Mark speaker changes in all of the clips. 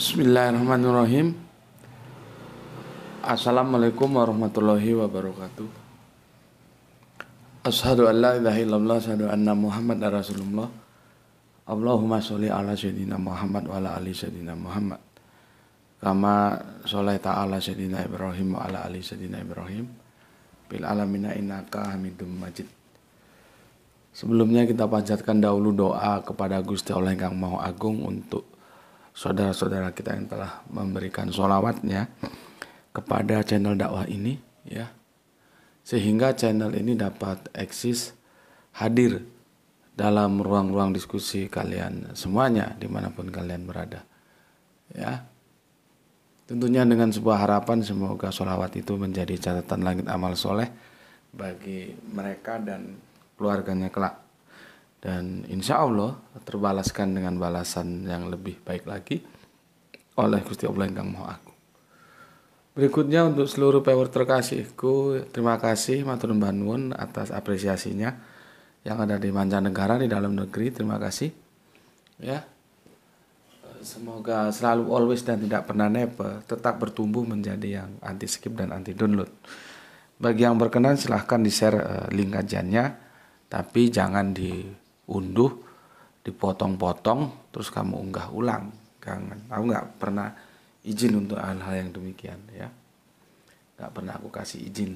Speaker 1: Bismillahirrahmanirrahim Assalamualaikum warahmatullahi wabarakatuh Ashadu an la ilaha illallah Ashadu anna muhammad rasulullah Allahumma sholli ala sayyidina Muhammad wa ala ali sayyidina Muhammad Kama sholai ta'ala sayyidina Ibrahim wa ala ali sayyidina Ibrahim Bil alamina innaka hamidum majid Sebelumnya kita panjatkan dahulu doa kepada Gusti Allah yang Maha Agung untuk saudara-saudara kita yang telah memberikan sholawatnya kepada channel dakwah ini ya sehingga channel ini dapat eksis hadir dalam ruang-ruang diskusi kalian semuanya dimanapun kalian berada ya tentunya dengan sebuah harapan semoga sholawat itu menjadi catatan langit amal soleh bagi mereka dan keluarganya kelak dan insya Allah terbalaskan dengan balasan yang lebih baik lagi oleh Gusti Allah yang kamu Aku. Berikutnya untuk seluruh power terkasihku, terima kasih Matur Banwun atas apresiasinya yang ada di mancanegara di dalam negeri. Terima kasih. Ya. Semoga selalu always dan tidak pernah nepe tetap bertumbuh menjadi yang anti skip dan anti download. Bagi yang berkenan silahkan di share eh, link kajiannya, tapi jangan di unduh dipotong-potong terus kamu unggah ulang kangen aku nggak pernah izin untuk hal-hal yang demikian ya nggak pernah aku kasih izin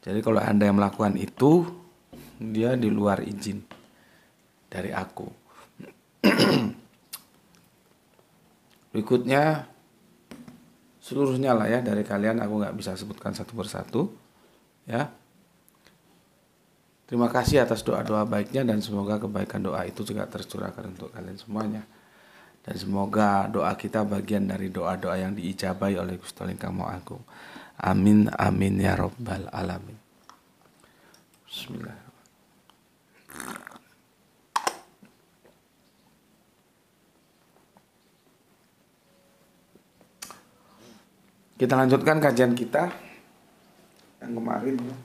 Speaker 1: jadi kalau anda yang melakukan itu dia di luar izin dari aku berikutnya seluruhnya lah ya dari kalian aku nggak bisa sebutkan satu persatu ya Terima kasih atas doa-doa baiknya dan semoga kebaikan doa itu juga tercurahkan untuk kalian semuanya. Dan semoga doa kita bagian dari doa-doa yang diijabai oleh Gusti Kamu Agung. Amin amin ya rabbal alamin. Bismillah. Kita lanjutkan kajian kita yang kemarin ya.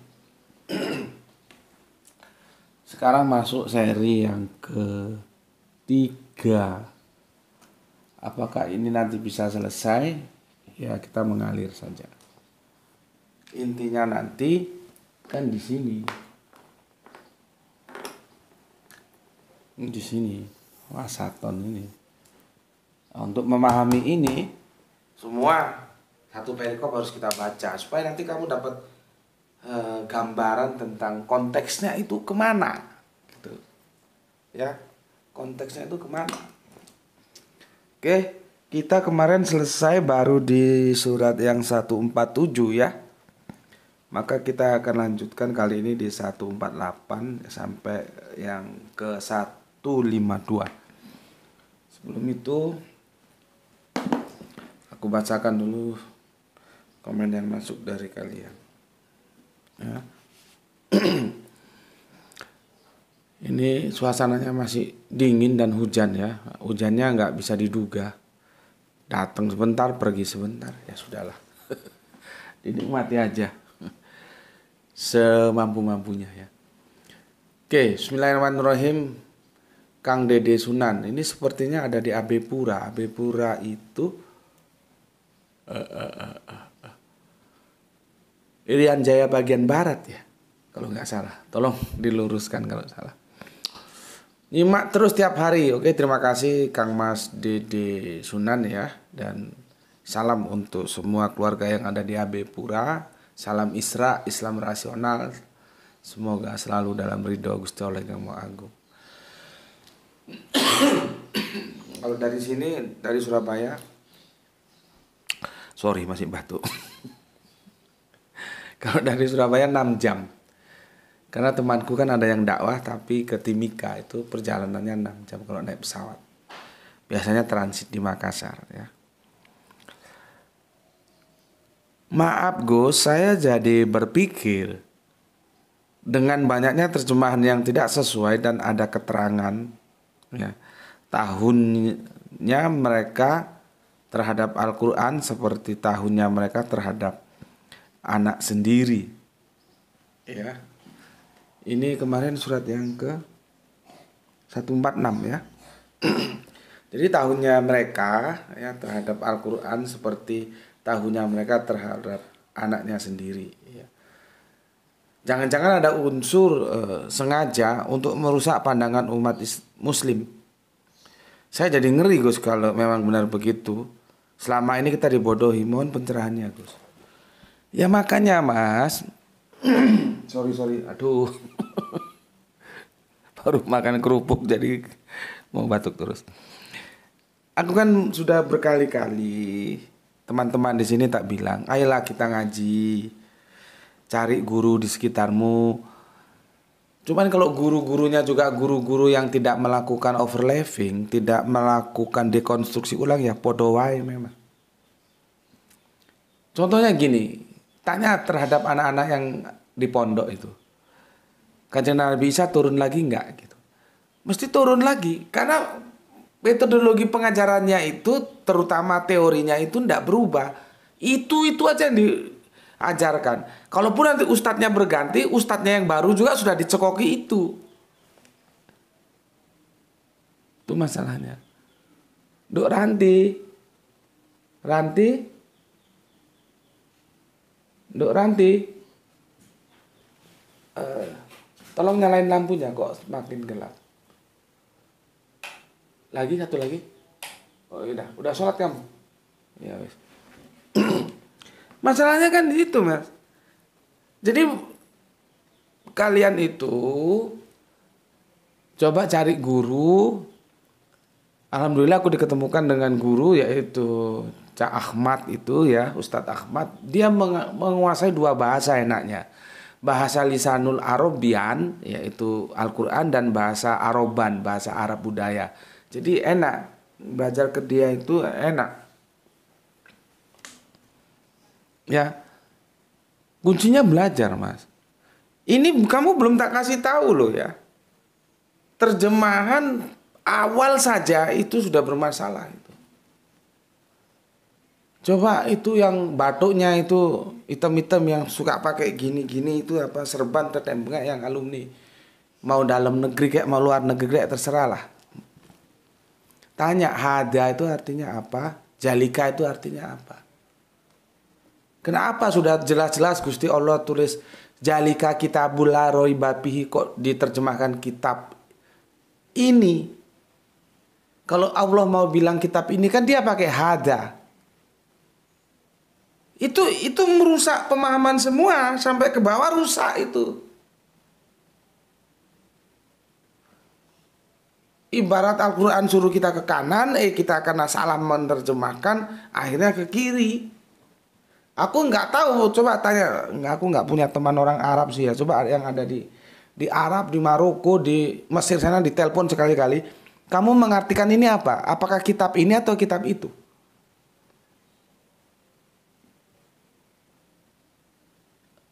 Speaker 1: Sekarang masuk seri yang ketiga Apakah ini nanti bisa selesai? Ya kita mengalir saja. Intinya nanti kan di sini. Di sini wasaton ini. Untuk memahami ini semua satu perikop harus kita baca supaya nanti kamu dapat e, gambaran tentang konteksnya itu kemana gitu ya konteksnya itu kemana oke kita kemarin selesai baru di surat yang 147 ya maka kita akan lanjutkan kali ini di 148 sampai yang ke 152 sebelum itu aku bacakan dulu komen yang masuk dari kalian Ya. Ini suasananya masih dingin dan hujan ya. Hujannya nggak bisa diduga. Datang sebentar, pergi sebentar. Ya sudahlah. Dinikmati aja. Semampu-mampunya ya. Oke, Bismillahirrahmanirrahim. Kang Dede Sunan. Ini sepertinya ada di AB Pura. AB Pura itu uh, uh, uh, uh Irian Jaya bagian barat ya kalau nggak salah tolong diluruskan kalau salah nyimak terus tiap hari oke terima kasih Kang Mas Dede Sunan ya dan salam untuk semua keluarga yang ada di AB Pura salam Isra Islam rasional semoga selalu dalam ridho Gusti Allah yang mau Agung kalau dari sini dari Surabaya sorry masih batuk kalau dari Surabaya 6 jam. Karena temanku kan ada yang dakwah tapi ke Timika itu perjalanannya 6 jam kalau naik pesawat. Biasanya transit di Makassar ya. Maaf Gus, saya jadi berpikir dengan banyaknya terjemahan yang tidak sesuai dan ada keterangan ya, tahunnya mereka terhadap Al-Quran seperti tahunnya mereka terhadap anak sendiri. Ya. Ini kemarin surat yang ke 146 ya. Jadi tahunnya mereka ya terhadap Al-Qur'an seperti tahunnya mereka terhadap anaknya sendiri ya. Jangan-jangan ada unsur eh, sengaja untuk merusak pandangan umat muslim. Saya jadi ngeri Gus kalau memang benar begitu. Selama ini kita dibodohi, mohon pencerahannya Gus. Ya makanya mas, sorry sorry, aduh, baru makan kerupuk jadi mau batuk terus. Aku kan sudah berkali-kali teman-teman di sini tak bilang, ayolah kita ngaji, cari guru di sekitarmu. Cuman kalau guru-gurunya juga guru-guru yang tidak melakukan overlapping, tidak melakukan dekonstruksi ulang ya podowai memang. Contohnya gini, Tanya terhadap anak-anak yang di pondok itu. Kanjeng Nabi Isa turun lagi nggak gitu. Mesti turun lagi karena metodologi pengajarannya itu terutama teorinya itu ndak berubah. Itu itu aja yang diajarkan. Kalaupun nanti ustadznya berganti, ustadznya yang baru juga sudah dicekoki itu. Itu masalahnya. Duk Ranti. Ranti Dok Ranti, uh, tolong nyalain lampunya kok makin gelap. Lagi satu lagi. Oh udah, iya udah sholat kamu. Ya wis. Masalahnya kan di situ mas. Jadi kalian itu coba cari guru. Alhamdulillah aku diketemukan dengan guru yaitu Cak Ahmad itu ya Ustadz Ahmad dia menguasai dua bahasa enaknya bahasa lisanul Arabian yaitu Al-Qur'an dan bahasa Araban bahasa Arab budaya jadi enak belajar ke dia itu enak ya kuncinya belajar mas ini kamu belum tak kasih tahu loh ya terjemahan awal saja itu sudah bermasalah Coba itu yang batuknya itu item-item yang suka pakai gini-gini itu apa serban tetembengak yang alumni mau dalam negeri kayak mau luar negeri kayak terserah lah. Tanya hada itu artinya apa? Jalika itu artinya apa? Kenapa sudah jelas-jelas Gusti Allah tulis jalika kita roi bapihi kok diterjemahkan kitab ini? Kalau Allah mau bilang kitab ini kan dia pakai hada itu itu merusak pemahaman semua sampai ke bawah rusak itu ibarat Al-Quran suruh kita ke kanan eh kita karena salah menerjemahkan akhirnya ke kiri aku nggak tahu coba tanya nggak aku nggak punya teman orang Arab sih ya coba yang ada di di Arab di Maroko di Mesir sana ditelepon sekali-kali kamu mengartikan ini apa apakah kitab ini atau kitab itu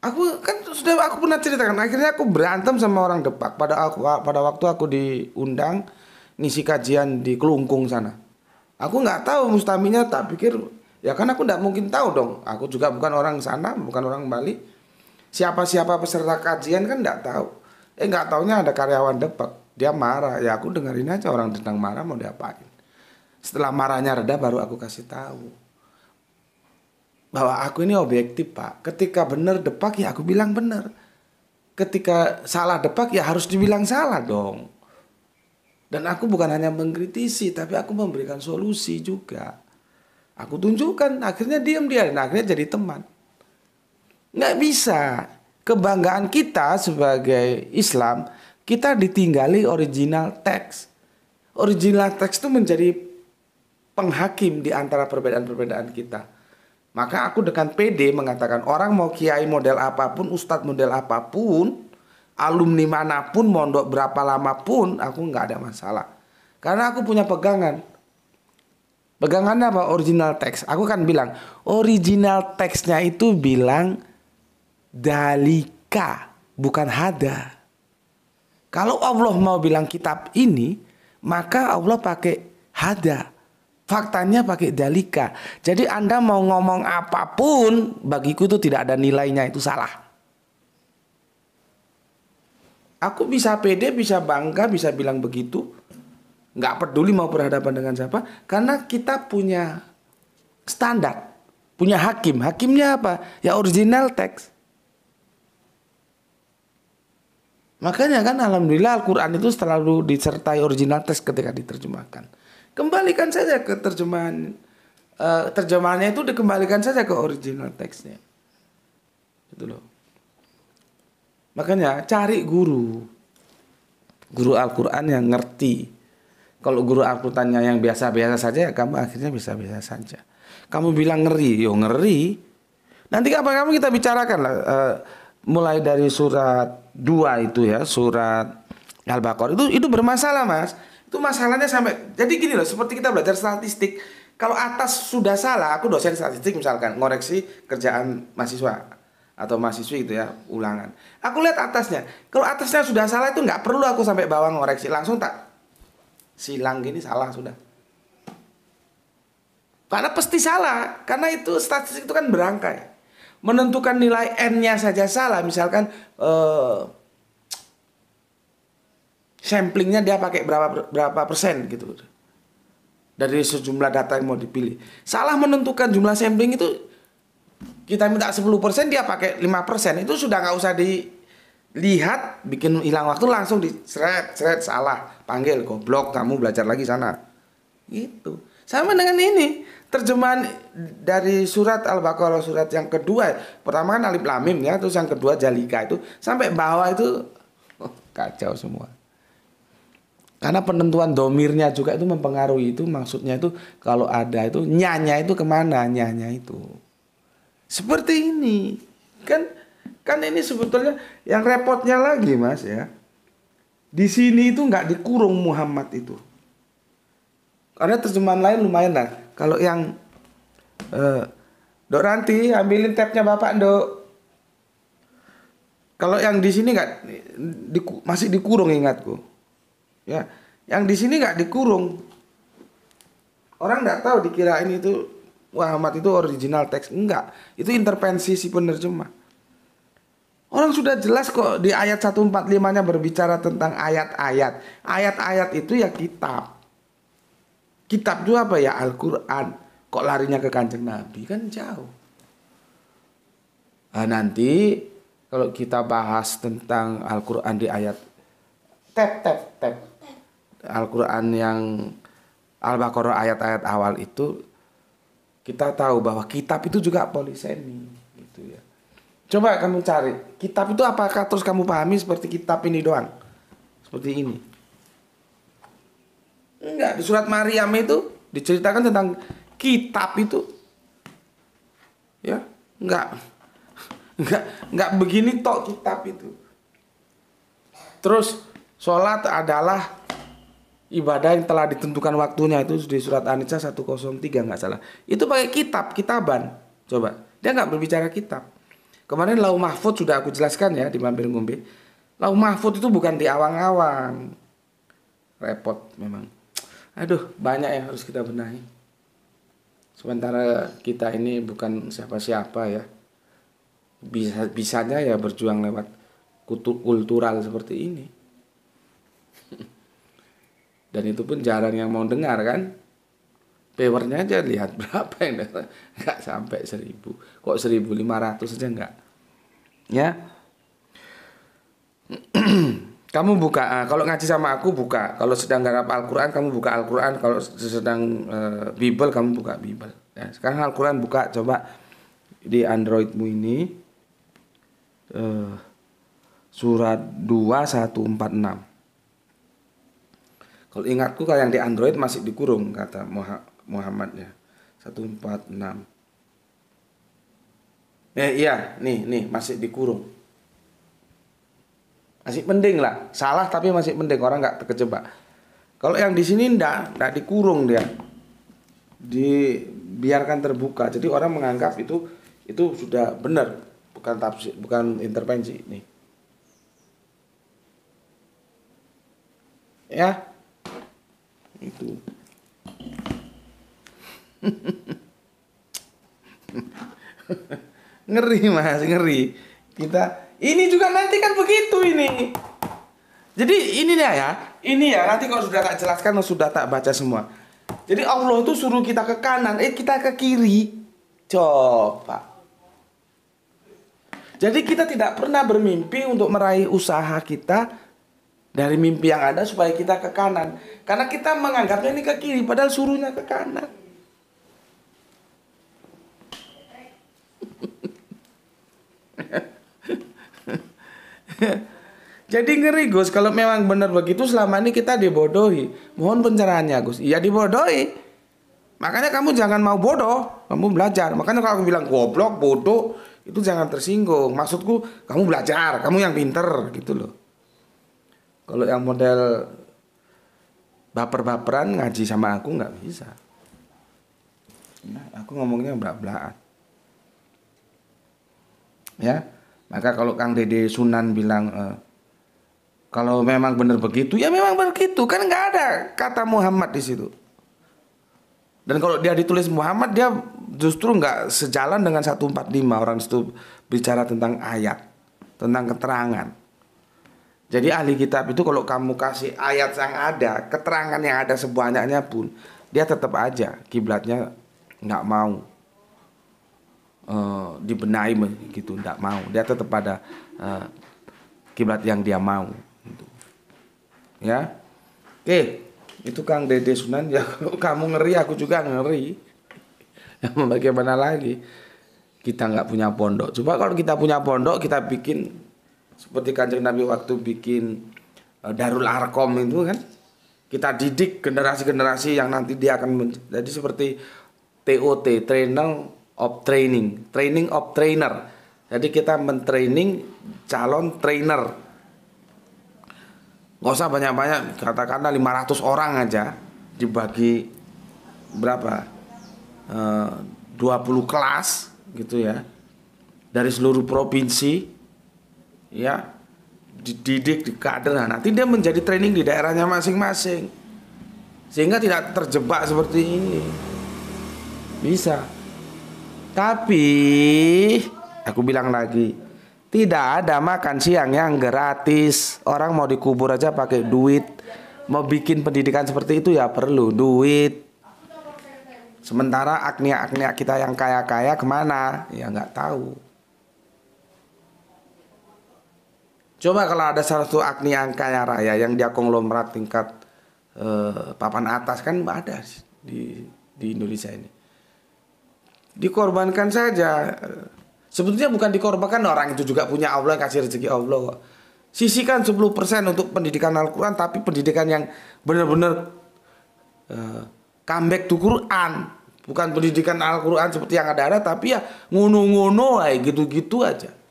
Speaker 1: aku kan sudah aku pernah ceritakan akhirnya aku berantem sama orang Depak pada aku pada waktu aku diundang ngisi kajian di Kelungkung sana aku nggak tahu Mustaminya tak pikir ya kan aku nggak mungkin tahu dong aku juga bukan orang sana bukan orang Bali siapa siapa peserta kajian kan nggak tahu eh nggak taunya ada karyawan Depak dia marah ya aku dengerin aja orang tentang marah mau diapain setelah marahnya reda baru aku kasih tahu bahwa aku ini objektif pak ketika benar depak ya aku bilang benar ketika salah depak ya harus dibilang salah dong dan aku bukan hanya mengkritisi tapi aku memberikan solusi juga aku tunjukkan akhirnya diam dia dan akhirnya jadi teman nggak bisa kebanggaan kita sebagai Islam kita ditinggali original teks original teks itu menjadi penghakim di antara perbedaan-perbedaan kita maka aku dengan PD mengatakan orang mau kiai model apapun, ustadz model apapun, alumni manapun, mondok berapa lama pun, aku nggak ada masalah. Karena aku punya pegangan. Pegangannya apa? Original teks. Aku kan bilang, original teksnya itu bilang dalika, bukan hada. Kalau Allah mau bilang kitab ini, maka Allah pakai hada faktanya pakai dalika. Jadi Anda mau ngomong apapun bagiku itu tidak ada nilainya itu salah. Aku bisa pede, bisa bangga, bisa bilang begitu. Nggak peduli mau berhadapan dengan siapa. Karena kita punya standar. Punya hakim. Hakimnya apa? Ya original text. Makanya kan Alhamdulillah Al-Quran itu selalu disertai original teks ketika diterjemahkan kembalikan saja ke terjemahan uh, terjemahannya itu dikembalikan saja ke original teksnya itu loh makanya cari guru guru Al-Quran yang ngerti kalau guru Al-Qurannya yang biasa-biasa saja ya kamu akhirnya bisa-biasa saja kamu bilang ngeri yo ngeri nanti apa kamu kita bicarakan lah uh, mulai dari surat dua itu ya surat Al-Baqarah itu itu bermasalah mas itu masalahnya sampai jadi gini loh, seperti kita belajar statistik, kalau atas sudah salah, aku dosen statistik misalkan ngoreksi kerjaan mahasiswa atau mahasiswi gitu ya ulangan. Aku lihat atasnya, kalau atasnya sudah salah itu nggak perlu aku sampai bawang ngoreksi, langsung tak silang gini salah sudah. Karena pasti salah, karena itu statistik itu kan berangkai. Menentukan nilai n-nya saja salah, misalkan eh, samplingnya dia pakai berapa berapa persen gitu dari sejumlah data yang mau dipilih salah menentukan jumlah sampling itu kita minta 10% dia pakai 5% itu sudah nggak usah dilihat bikin hilang waktu langsung diseret seret salah panggil goblok kamu belajar lagi sana gitu sama dengan ini terjemahan dari surat al-baqarah surat yang kedua pertama kan alif lamim ya terus yang kedua jalika itu sampai bawah itu oh, kacau semua karena penentuan domirnya juga itu mempengaruhi itu maksudnya itu kalau ada itu nyanya itu kemana nyanya itu. Seperti ini kan kan ini sebetulnya yang repotnya lagi mas ya. Di sini itu nggak dikurung Muhammad itu. Karena terjemahan lain lumayan lah. Kalau yang uh, Dok nanti ambilin tapnya bapak dok. Kalau yang di sini nggak di, masih dikurung ingatku ya yang di sini nggak dikurung orang nggak tahu dikirain itu Muhammad itu original teks enggak itu intervensi si penerjemah Orang sudah jelas kok di ayat 145 nya berbicara tentang ayat-ayat Ayat-ayat itu ya kitab Kitab itu apa ya? Al-Quran Kok larinya ke kanjeng Nabi? Kan jauh Nah nanti kalau kita bahas tentang Al-Quran di ayat tep tep tep Al-Quran yang Al-Baqarah ayat-ayat awal itu kita tahu bahwa kitab itu juga polisemi gitu ya. Coba kamu cari kitab itu apakah terus kamu pahami seperti kitab ini doang? Seperti ini. Enggak, di surat Maryam itu diceritakan tentang kitab itu. Ya, enggak. Enggak enggak begini tok kitab itu. Terus sholat adalah ibadah yang telah ditentukan waktunya itu di surat An-Nisa 103 nggak salah. Itu pakai kitab, kitaban. Coba. Dia nggak berbicara kitab. Kemarin lau mahfud sudah aku jelaskan ya di Mampir Ngombe. Lau mahfud itu bukan di awang-awang. Repot memang. Aduh, banyak yang harus kita benahi. Sementara kita ini bukan siapa-siapa ya. Bisa bisanya ya berjuang lewat kultural seperti ini dan itu pun jarang yang mau dengar kan Pewernya aja lihat berapa yang dengar nggak sampai seribu kok seribu lima ratus aja nggak ya kamu buka ah, kalau ngaji sama aku buka kalau sedang garap Al-Quran kamu buka Al-Quran kalau sedang e, Bible kamu buka Bible ya, sekarang Al-Quran buka coba di Androidmu ini uh, surat 2146 kalau ingatku kalau yang di Android masih dikurung kata Muhammad ya. 146. Eh, iya, nih nih masih dikurung. Masih mending lah. Salah tapi masih mending orang nggak terkejebak. Kalau yang di sini ndak, ndak dikurung dia. Dibiarkan terbuka. Jadi orang menganggap itu itu sudah benar, bukan tafsir, bukan intervensi nih. Ya, itu. ngeri mas, ngeri. Kita ini juga nanti kan begitu ini. Jadi ini ya, ini ya nanti kalau sudah tak jelaskan sudah tak baca semua. Jadi Allah itu suruh kita ke kanan, eh kita ke kiri. Coba. Jadi kita tidak pernah bermimpi untuk meraih usaha kita dari mimpi yang ada supaya kita ke kanan. Karena kita menganggapnya ini ke kiri padahal suruhnya ke kanan. Jadi ngeri Gus kalau memang benar begitu selama ini kita dibodohi. Mohon pencerahannya Gus. Iya dibodohi. Makanya kamu jangan mau bodoh, kamu belajar. Makanya kalau aku bilang goblok, bodoh, itu jangan tersinggung. Maksudku kamu belajar, kamu yang pinter gitu loh. Kalau yang model baper-baperan ngaji sama aku nggak bisa. Nah, aku ngomongnya belak-belakan. Ya, maka kalau Kang Dede Sunan bilang e, kalau memang benar begitu, ya memang begitu. Kan nggak ada kata Muhammad di situ. Dan kalau dia ditulis Muhammad, dia justru nggak sejalan dengan 145 orang itu bicara tentang ayat, tentang keterangan. Jadi ahli kitab itu kalau kamu kasih ayat yang ada, keterangan yang ada sebanyaknya pun, dia tetap aja kiblatnya nggak mau uh, dibenahi gitu, nggak mau. Dia tetap pada uh, eh, kiblat yang dia mau. Gitu. Ya, oke, itu Kang Dede Sunan. Ya kalau kamu ngeri, aku juga ngeri. Ya bagaimana lagi? Kita nggak punya pondok. Coba kalau kita punya pondok, kita bikin seperti kanjeng Nabi waktu bikin eh, Darul Arkom itu kan kita didik generasi-generasi yang nanti dia akan jadi seperti TOT trainer of training training of trainer jadi kita mentraining calon trainer nggak usah banyak-banyak katakanlah 500 orang aja dibagi berapa e, eh, 20 kelas gitu ya dari seluruh provinsi ya dididik di kader nanti dia menjadi training di daerahnya masing-masing sehingga tidak terjebak seperti ini bisa tapi aku bilang lagi tidak ada makan siang yang gratis orang mau dikubur aja pakai duit mau bikin pendidikan seperti itu ya perlu duit sementara agnia agnia kita yang kaya kaya kemana ya nggak tahu Coba kalau ada salah satu agni angka raya yang dia konglomerat tingkat eh, papan atas kan ada di di Indonesia ini. Dikorbankan saja. Sebetulnya bukan dikorbankan orang itu juga punya Allah kasih rezeki Allah Sisikan 10% untuk pendidikan Al-Qur'an tapi pendidikan yang benar-benar eh, comeback to Quran, bukan pendidikan Al-Qur'an seperti yang ada-ada tapi ya ngono-ngono kayak gitu-gitu aja.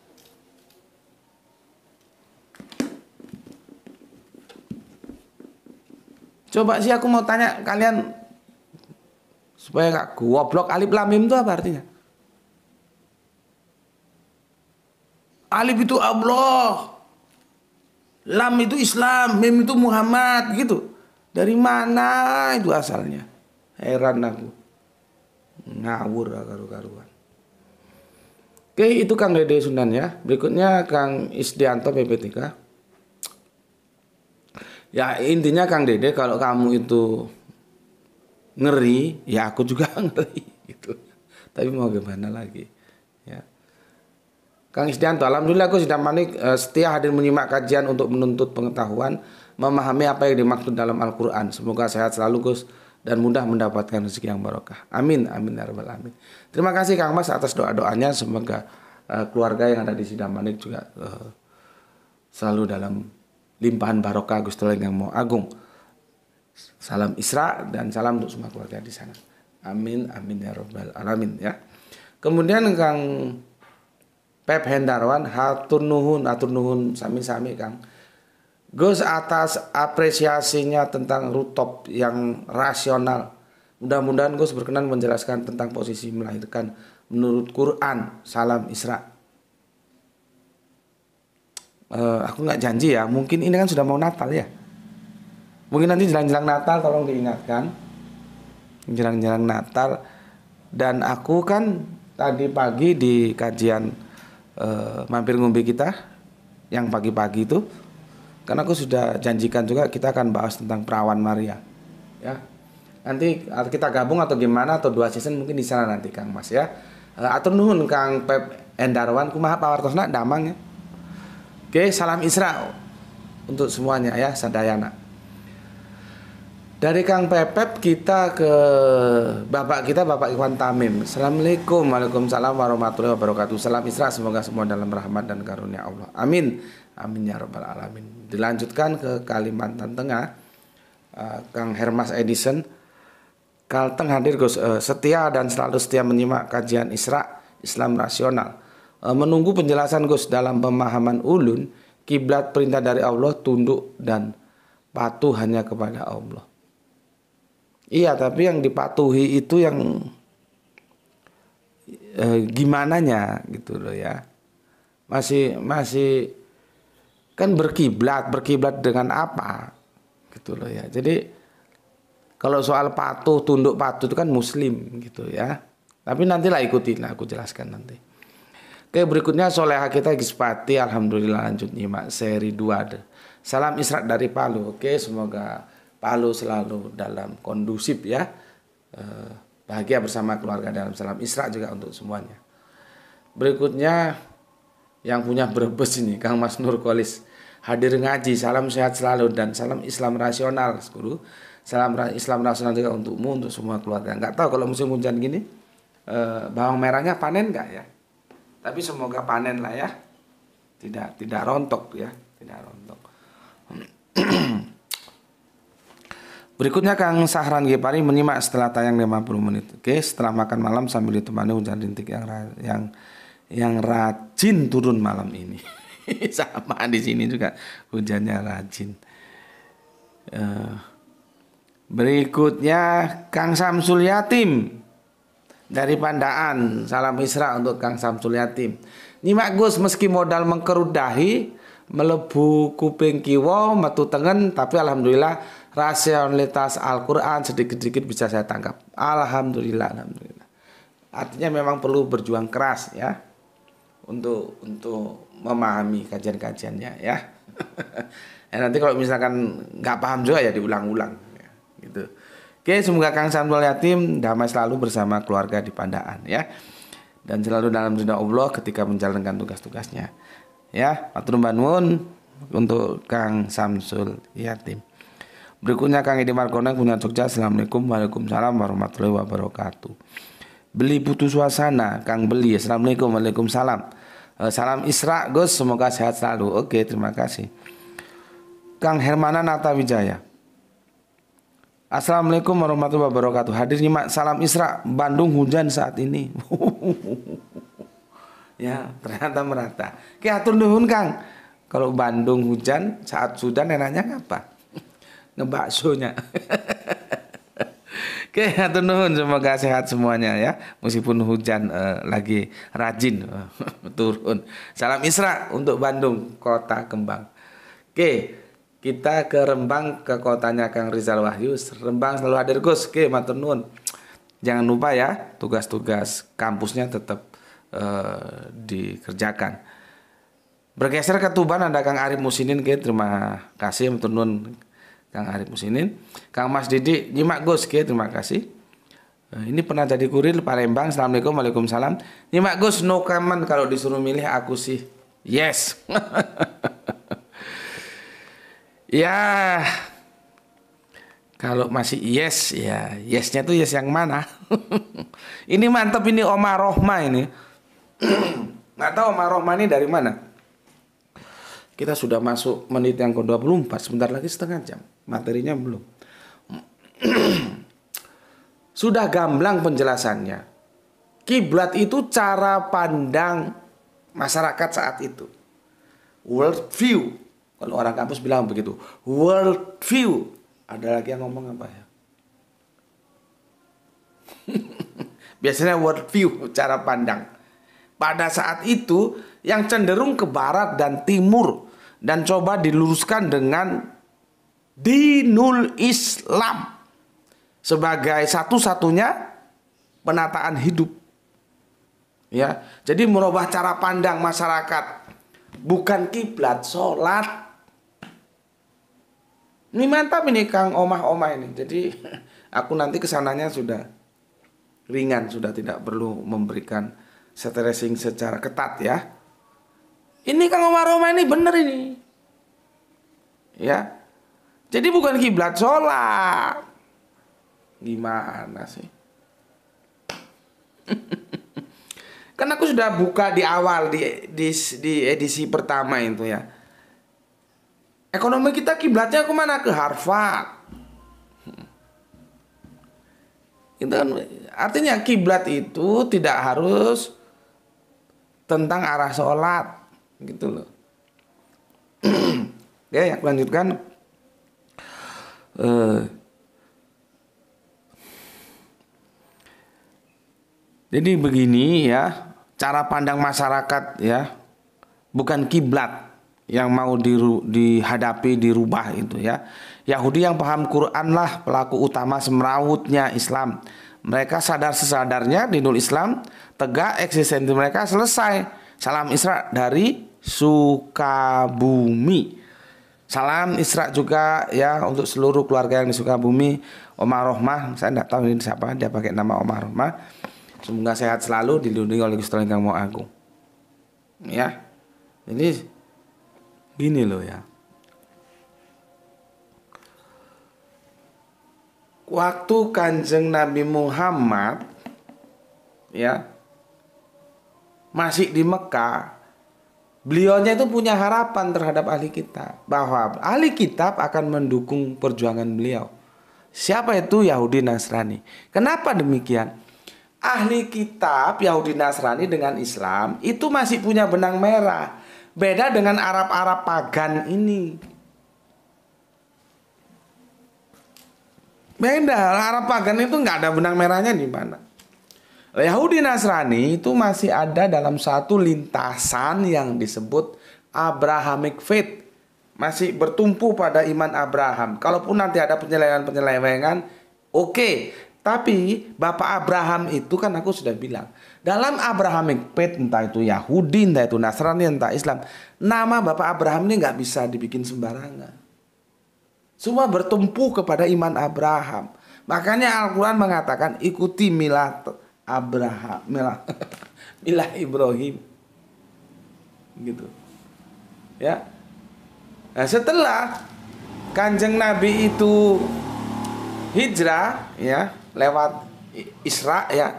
Speaker 1: Coba sih aku mau tanya kalian supaya nggak goblok alif lam mim itu apa artinya? Alif itu Allah. Lam itu Islam, mim itu Muhammad gitu. Dari mana itu asalnya? Heran aku. Ngawur karu-karuan. Oke, itu Kang Dede Sundan ya. Berikutnya Kang Isdianto PP3 ya intinya Kang Dede kalau kamu itu ngeri ya aku juga ngeri gitu tapi mau gimana lagi ya Kang Isdianto alhamdulillah aku sudah panik eh, setia hadir menyimak kajian untuk menuntut pengetahuan memahami apa yang dimaksud dalam Al-Qur'an semoga sehat selalu Gus dan mudah mendapatkan rezeki yang barokah amin amin ya rabbal amin terima kasih Kang Mas atas doa-doanya semoga uh, keluarga yang ada di Sidamanik juga uh, selalu dalam limpahan barokah Gusti Allah yang mau Agung. Salam Isra dan salam untuk semua keluarga di sana. Amin amin ya rabbal alamin ya. Kemudian Kang Pep Hendarwan hatur nuhun hatur nuhun sami-sami Kang. Gus atas apresiasinya tentang rutop yang rasional. Mudah-mudahan Gus berkenan menjelaskan tentang posisi melahirkan menurut Quran. Salam Isra uh, aku nggak janji ya mungkin ini kan sudah mau Natal ya mungkin nanti jelang-jelang Natal tolong diingatkan jelang-jelang Natal dan aku kan tadi pagi di kajian uh, mampir ngumbi kita yang pagi-pagi itu karena aku sudah janjikan juga kita akan bahas tentang perawan Maria ya nanti kita gabung atau gimana atau dua season mungkin di sana nanti Kang Mas ya atau eh, atur nuhun Kang Pep Endarwan kumaha pawartosna damang ya Oke, salam Isra untuk semuanya ya, sadayana. Dari Kang Pepep kita ke bapak kita Bapak Iwan Tamim. Assalamualaikum, waalaikumsalam warahmatullahi wabarakatuh. Salam Isra, semoga semua dalam rahmat dan karunia Allah. Amin, amin ya rabbal alamin. Dilanjutkan ke Kalimantan Tengah, uh, Kang Hermas Edison. Kalteng hadir Gus, uh, setia dan selalu setia menyimak kajian Isra Islam rasional Eh, menunggu penjelasan Gus dalam pemahaman ulun kiblat perintah dari Allah tunduk dan patuh hanya kepada Allah. Iya, tapi yang dipatuhi itu yang eh, gimana nya gitu loh ya. Masih masih kan berkiblat, berkiblat dengan apa? Gitu loh ya. Jadi kalau soal patuh, tunduk patuh itu kan muslim gitu ya. Tapi nantilah ikutin, nah, aku jelaskan nanti. Oke berikutnya soleha kita Gispati Alhamdulillah lanjut nyimak seri 2 Salam Israq dari Palu Oke semoga Palu selalu dalam kondusif ya eh, Bahagia bersama keluarga dalam salam Isra juga untuk semuanya Berikutnya yang punya Brebes ini Kang Mas Nur Kolis Hadir ngaji, salam sehat selalu dan salam Islam rasional guru Salam Islam rasional juga untukmu, untuk semua keluarga Nggak tahu kalau musim hujan gini eh, Bawang merahnya panen gak ya tapi semoga panen lah ya. Tidak tidak rontok ya, tidak rontok. Berikutnya Kang Sahran Gepari menyimak setelah tayang 50 menit. Oke, setelah makan malam sambil ditemani hujan rintik yang yang yang rajin turun malam ini. Sama di sini juga hujannya rajin. Uh, berikutnya Kang Samsul Yatim dari Pandaan. Salam Isra untuk Kang Samsul Yatim. Nyimak Gus meski modal mengkerudahi, melebu kuping kiwo, metu tengen, tapi alhamdulillah rasionalitas Al-Quran sedikit-sedikit bisa saya tangkap. Alhamdulillah, alhamdulillah. Artinya memang perlu berjuang keras ya untuk untuk memahami kajian-kajiannya ya. Eh nanti kalau misalkan nggak paham juga ya diulang-ulang ya, gitu. Oke, semoga Kang Samsul Yatim damai selalu bersama keluarga di Pandaan ya. Dan selalu dalam rindu Allah ketika menjalankan tugas-tugasnya. Ya, matur nuwun untuk Kang Samsul Yatim. Berikutnya Kang Edi Markona punya Jogja. Assalamualaikum Waalaikumsalam warahmatullahi wabarakatuh. Beli butuh suasana, Kang Beli. Assalamualaikum Waalaikumsalam. Eh, salam Isra, Gus. Semoga sehat selalu. Oke, terima kasih. Kang Hermana Nata Wijaya. Assalamualaikum warahmatullahi wabarakatuh. Hadir nyimak salam Isra, Bandung hujan saat ini. ya, ternyata merata. Ki atur nuhun Kang. Kalau Bandung hujan saat hujan enaknya ngapa? Ngebaksonya. Oke, atur nuhun semoga sehat semuanya ya. Meskipun hujan eh, lagi rajin turun. Salam Isra untuk Bandung, Kota Kembang. Oke kita ke Rembang ke kotanya Kang Rizal Wahyu Rembang selalu hadir Gus oke matur nuwun jangan lupa ya tugas-tugas kampusnya tetap uh, dikerjakan bergeser ke Tuban ada Kang Arif Musinin oke terima kasih matur nuwun Kang Arif Musinin Kang Mas Didi nyimak Gus oke terima kasih eh, ini pernah jadi kurir Palembang Assalamualaikum Waalaikumsalam nyimak Gus no comment kalau disuruh milih aku sih yes Ya, kalau masih yes ya yesnya tuh yes yang mana? ini mantep ini Oma Rohma ini. Nggak tahu Oma Rohma ini dari mana. Kita sudah masuk menit yang ke-24, sebentar lagi setengah jam. Materinya belum. sudah gamblang penjelasannya. Kiblat itu cara pandang masyarakat saat itu. World view kalau orang kampus bilang begitu. World view. Ada lagi yang ngomong apa ya? Biasanya world view, cara pandang. Pada saat itu yang cenderung ke barat dan timur dan coba diluruskan dengan dinul Islam sebagai satu-satunya penataan hidup. Ya, jadi merubah cara pandang masyarakat bukan kiblat sholat ini mantap ini Kang Omah-omah ini. Jadi aku nanti kesananya sudah ringan, sudah tidak perlu memberikan stressing secara ketat ya. Ini Kang Omah-omah ini bener ini. Ya. Jadi bukan kiblat sholat. Gimana sih? Karena aku sudah buka di awal di, di, di edisi pertama itu ya Ekonomi kita kiblatnya mana? Ke Harvard. Itu kan artinya kiblat itu tidak harus tentang arah sholat gitu loh. ya, yang lanjutkan. Eh, jadi begini ya, cara pandang masyarakat ya, bukan kiblat yang mau diru, dihadapi dirubah itu ya. Yahudi yang paham Quran lah pelaku utama semrawutnya Islam. Mereka sadar sesadarnya di Nul Islam, tegak eksistensi mereka selesai. Salam Isra dari Sukabumi. Salam Isra juga ya untuk seluruh keluarga yang di Sukabumi. Omar Rohmah, saya tidak tahu ini siapa, dia pakai nama Omar Rohmah. Semoga sehat selalu dilindungi oleh Gusti Allah Yang Maha Agung. Ya. ini Gini loh ya. Waktu Kanjeng Nabi Muhammad ya masih di Mekah, beliaunya itu punya harapan terhadap ahli kitab bahwa ahli kitab akan mendukung perjuangan beliau. Siapa itu Yahudi Nasrani? Kenapa demikian? Ahli kitab Yahudi Nasrani dengan Islam itu masih punya benang merah Beda dengan Arab-Arab pagan ini. Beda, Arab pagan itu nggak ada benang merahnya di mana. Yahudi Nasrani itu masih ada dalam satu lintasan yang disebut Abrahamic Faith. Masih bertumpu pada iman Abraham. Kalaupun nanti ada penyelewengan-penyelewengan, oke. Okay. Tapi Bapak Abraham itu kan aku sudah bilang, dalam Abrahamic Faith entah itu Yahudi, entah itu Nasrani, entah Islam. Nama Bapak Abraham ini nggak bisa dibikin sembarangan. Semua bertumpu kepada iman Abraham. Makanya Al-Quran mengatakan ikuti milah Abraham, milah, milah Ibrahim. Gitu. Ya. Nah, setelah Kanjeng Nabi itu hijrah ya lewat Isra ya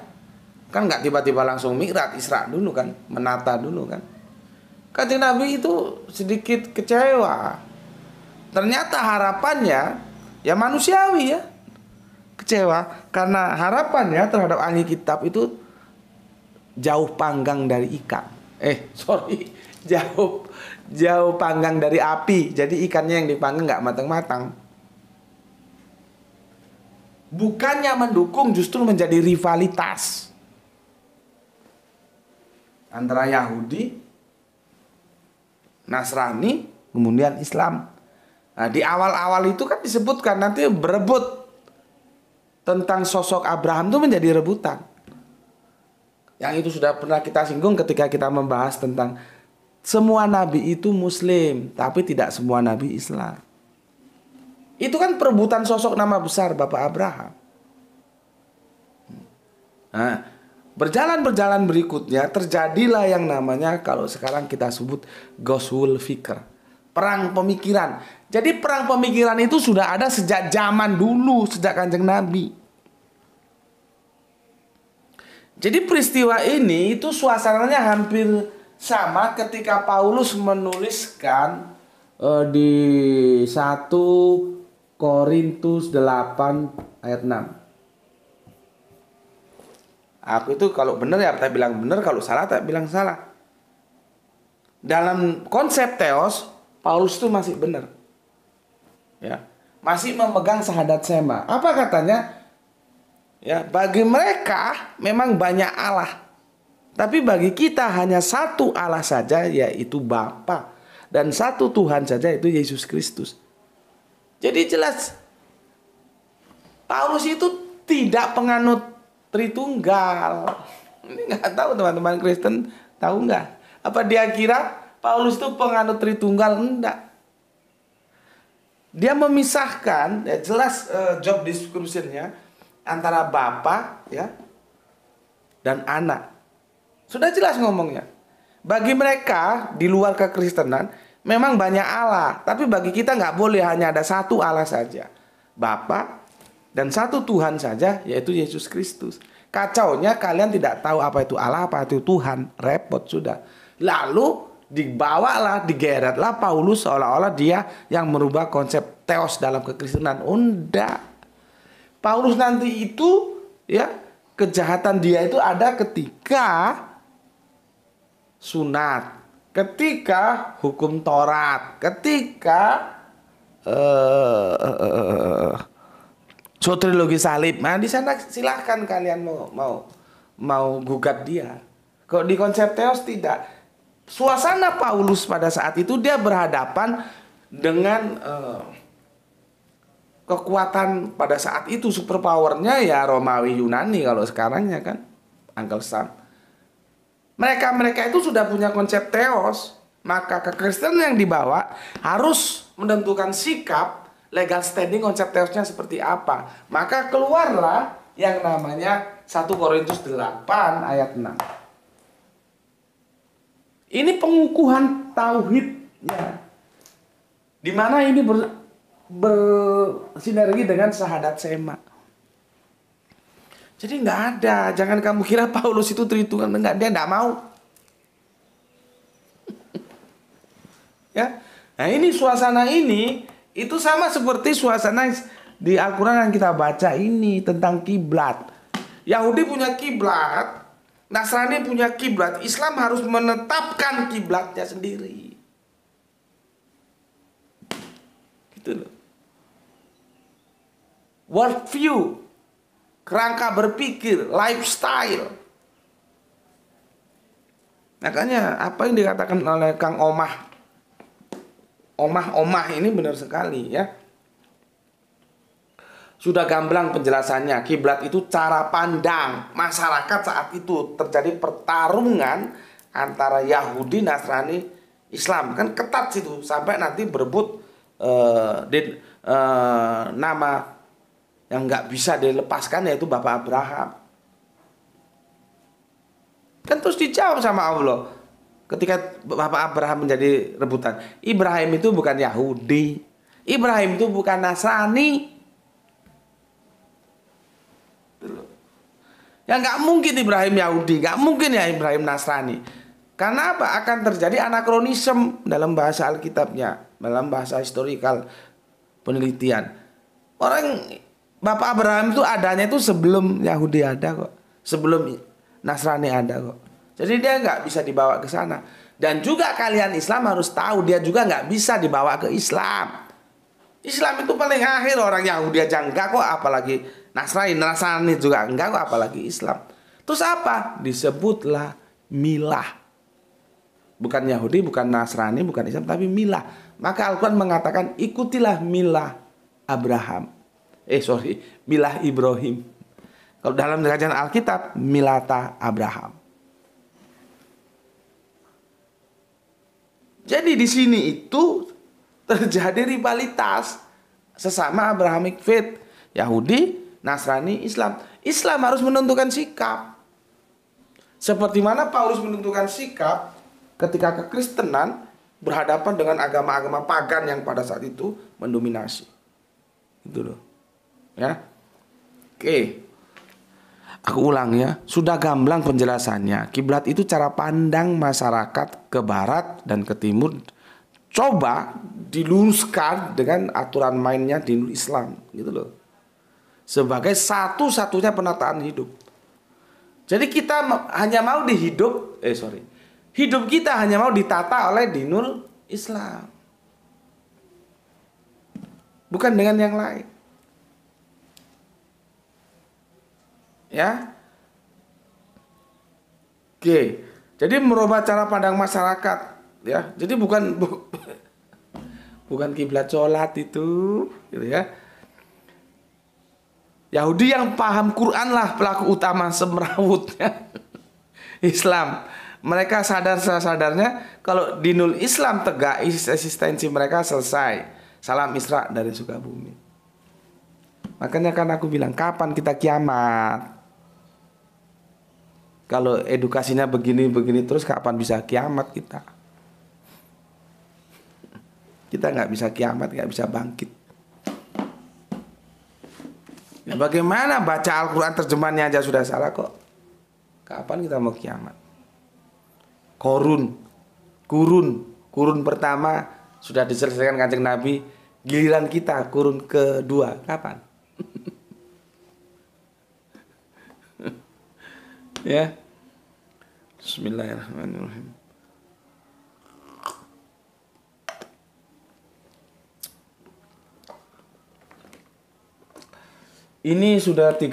Speaker 1: Kan nggak tiba-tiba langsung mikrat Isra dulu kan, menata dulu kan. Kanjeng Nabi itu sedikit kecewa. Ternyata harapannya ya manusiawi ya. Kecewa karena harapannya terhadap ahli kitab itu jauh panggang dari ikan. Eh, sorry, jauh jauh panggang dari api. Jadi ikannya yang dipanggang nggak matang-matang. Bukannya mendukung justru menjadi rivalitas antara Yahudi, Nasrani, kemudian Islam. Nah, di awal-awal itu kan disebutkan nanti berebut tentang sosok Abraham itu menjadi rebutan. Yang itu sudah pernah kita singgung ketika kita membahas tentang semua nabi itu muslim, tapi tidak semua nabi Islam. Itu kan perebutan sosok nama besar Bapak Abraham. Nah, berjalan-berjalan berikutnya terjadilah yang namanya kalau sekarang kita sebut gospel Fikr. Perang pemikiran. Jadi perang pemikiran itu sudah ada sejak zaman dulu, sejak kanjeng Nabi. Jadi peristiwa ini itu suasananya hampir sama ketika Paulus menuliskan uh, di 1 Korintus 8 ayat 6. Aku itu kalau benar ya tak bilang benar, kalau salah tak bilang salah. Dalam konsep teos, Paulus itu masih benar. Ya, masih memegang sahadat sema. Apa katanya? Ya, bagi mereka memang banyak Allah. Tapi bagi kita hanya satu Allah saja yaitu Bapa dan satu Tuhan saja itu Yesus Kristus. Jadi jelas Paulus itu tidak penganut Tritunggal. Ini nggak tahu teman-teman Kristen tahu nggak? Apa dia kira Paulus itu penganut Tritunggal? Enggak. Dia memisahkan, ya jelas uh, job descriptionnya antara Bapa ya dan anak. Sudah jelas ngomongnya. Bagi mereka di luar kekristenan memang banyak Allah, tapi bagi kita nggak boleh hanya ada satu Allah saja. Bapak, dan satu Tuhan saja yaitu Yesus Kristus. Kacaunya kalian tidak tahu apa itu Allah, apa itu Tuhan. Repot sudah. Lalu dibawalah, digeretlah Paulus seolah-olah dia yang merubah konsep teos dalam kekristenan. Unda. Paulus nanti itu ya kejahatan dia itu ada ketika sunat, ketika hukum Taurat, ketika eh uh, uh, uh, So trilogi salib. Nah, di sana silahkan kalian mau mau mau gugat dia. Kalau di konsep Theos tidak. Suasana Paulus pada saat itu dia berhadapan dengan uh, kekuatan pada saat itu superpowernya ya Romawi Yunani kalau sekarang ya kan Uncle Sam. Mereka-mereka itu sudah punya konsep Theos, maka kekristenan yang dibawa harus menentukan sikap legal standing konsep teosnya seperti apa. Maka keluarlah yang namanya 1 Korintus 8 ayat 6. Ini pengukuhan tauhidnya. Di mana ini ber, bersinergi dengan sahadat sema. Jadi nggak ada, jangan kamu kira Paulus itu terhitungan enggak dia nggak mau. ya, nah ini suasana ini itu sama seperti suasana di Al-Quran yang kita baca ini tentang kiblat. Yahudi punya kiblat, Nasrani punya kiblat. Islam harus menetapkan kiblatnya sendiri. Gitu loh. World view, kerangka berpikir, lifestyle. Makanya apa yang dikatakan oleh Kang Omah omah-omah ini benar sekali ya. Sudah gamblang penjelasannya, kiblat itu cara pandang masyarakat saat itu terjadi pertarungan antara Yahudi, Nasrani, Islam. Kan ketat situ sampai nanti berebut uh, uh, nama yang nggak bisa dilepaskan yaitu Bapak Abraham. Kan terus dijawab sama Allah ketika Bapak Abraham menjadi rebutan. Ibrahim itu bukan Yahudi. Ibrahim itu bukan Nasrani. Ya nggak mungkin Ibrahim Yahudi, nggak mungkin ya Ibrahim Nasrani. Karena apa? Akan terjadi anakronisme dalam bahasa Alkitabnya, dalam bahasa historikal penelitian. Orang Bapak Abraham itu adanya itu sebelum Yahudi ada kok, sebelum Nasrani ada kok. Jadi dia nggak bisa dibawa ke sana. Dan juga kalian Islam harus tahu dia juga nggak bisa dibawa ke Islam. Islam itu paling akhir orang Yahudi aja enggak kok apalagi Nasrani, Nasrani juga enggak kok apalagi Islam. Terus apa? Disebutlah milah. Bukan Yahudi, bukan Nasrani, bukan Islam, tapi milah. Maka Al-Quran mengatakan ikutilah milah Abraham. Eh sorry, milah Ibrahim. Kalau dalam kajian Alkitab, milata Abraham. Jadi di sini itu terjadi rivalitas sesama Abrahamic faith, Yahudi, Nasrani, Islam. Islam harus menentukan sikap. Seperti mana Paulus menentukan sikap ketika kekristenan berhadapan dengan agama-agama pagan yang pada saat itu mendominasi. Itu loh. Ya. Oke. Aku ulang ya, sudah gamblang penjelasannya. Kiblat itu cara pandang masyarakat ke barat dan ke timur. Coba diluruskan dengan aturan mainnya di Islam, gitu loh. Sebagai satu-satunya penataan hidup. Jadi kita hanya mau dihidup, eh sorry, hidup kita hanya mau ditata oleh dinul Islam, bukan dengan yang lain. ya. Oke. Jadi merubah cara pandang masyarakat ya. Jadi bukan bu, bukan kiblat sholat itu gitu ya. Yahudi yang paham Quran lah pelaku utama semrawutnya Islam. Mereka sadar sadarnya kalau dinul Islam tegak eksistensi mereka selesai. Salam Isra dari Sukabumi. Makanya kan aku bilang kapan kita kiamat? Kalau edukasinya begini-begini terus kapan bisa kiamat kita? Kita nggak bisa kiamat, nggak bisa bangkit. Nah, bagaimana baca Al-Quran terjemahannya aja sudah salah kok. Kapan kita mau kiamat? Korun, kurun, kurun pertama sudah diselesaikan kanjeng Nabi. Giliran kita kurun kedua, kapan? ya. Bismillahirrahmanirrahim. Ini sudah 35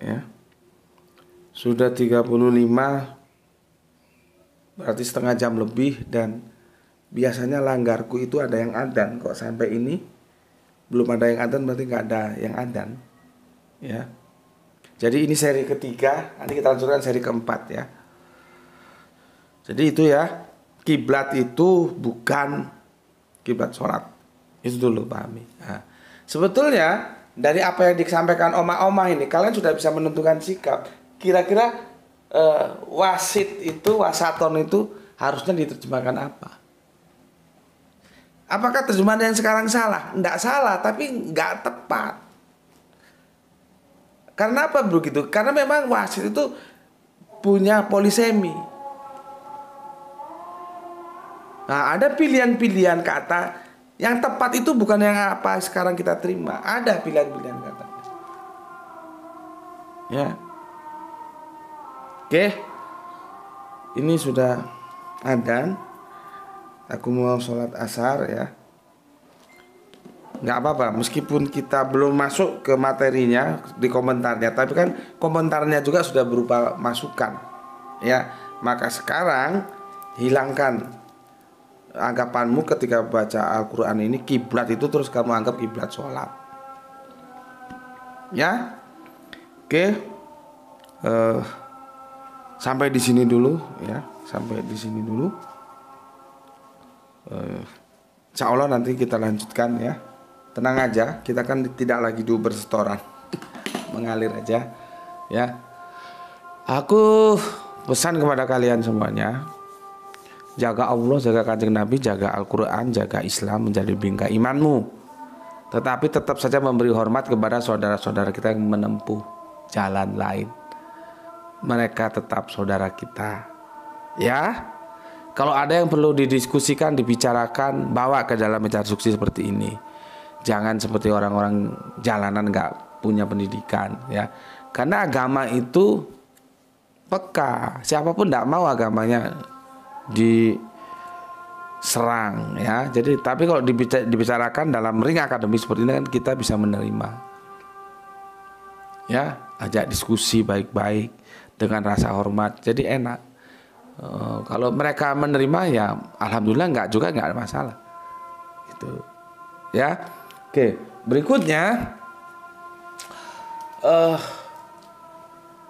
Speaker 1: ya. Sudah 35 berarti setengah jam lebih dan biasanya langgarku itu ada yang adan kok sampai ini belum ada yang adan berarti nggak ada yang adan ya jadi ini seri ketiga, nanti kita lanjutkan seri keempat ya. Jadi itu ya, kiblat itu bukan kiblat sholat. Itu dulu pahami. Nah, sebetulnya dari apa yang disampaikan oma-oma ini, kalian sudah bisa menentukan sikap. Kira-kira eh, wasit itu, wasaton itu harusnya diterjemahkan apa? Apakah terjemahan yang sekarang salah? Tidak salah, tapi nggak tepat. Karena apa bro gitu? Karena memang wasit itu punya polisemi. Nah, ada pilihan-pilihan kata yang tepat itu bukan yang apa sekarang kita terima. Ada pilihan-pilihan kata. Ya. Oke. Ini sudah adan. Aku mau sholat asar ya nggak apa-apa meskipun kita belum masuk ke materinya di komentarnya tapi kan komentarnya juga sudah berupa masukan ya maka sekarang hilangkan anggapanmu ketika baca Al-Quran ini kiblat itu terus kamu anggap kiblat sholat ya oke uh, sampai di sini dulu ya sampai di sini dulu uh, insya Allah nanti kita lanjutkan ya tenang aja kita kan tidak lagi dulu berstoran mengalir aja ya aku pesan kepada kalian semuanya jaga Allah jaga kanjeng Nabi jaga Al-Quran jaga Islam menjadi bingkai imanmu tetapi tetap saja memberi hormat kepada saudara-saudara kita yang menempuh jalan lain mereka tetap saudara kita ya kalau ada yang perlu didiskusikan, dibicarakan, bawa ke dalam meja suksesi seperti ini. Jangan seperti orang-orang jalanan nggak punya pendidikan ya. Karena agama itu peka. Siapapun tidak mau agamanya diserang ya. Jadi tapi kalau dibicarakan dalam ring akademis seperti ini kan kita bisa menerima. Ya, ajak diskusi baik-baik dengan rasa hormat. Jadi enak. e, kalau mereka menerima ya alhamdulillah nggak juga nggak ada masalah. Itu ya. Oke, berikutnya uh,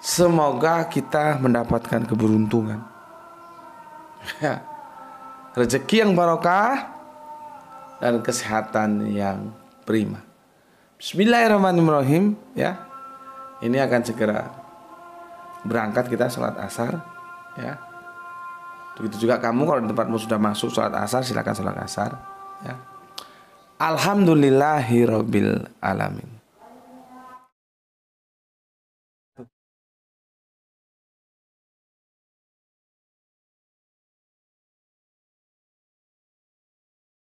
Speaker 1: semoga kita mendapatkan keberuntungan. Ya, rezeki yang barokah dan kesehatan yang prima. Bismillahirrahmanirrahim ya. Ini akan segera berangkat kita sholat asar ya. Begitu juga kamu kalau di tempatmu sudah masuk sholat asar silakan sholat asar ya Alhamdulillahirabbil alamin.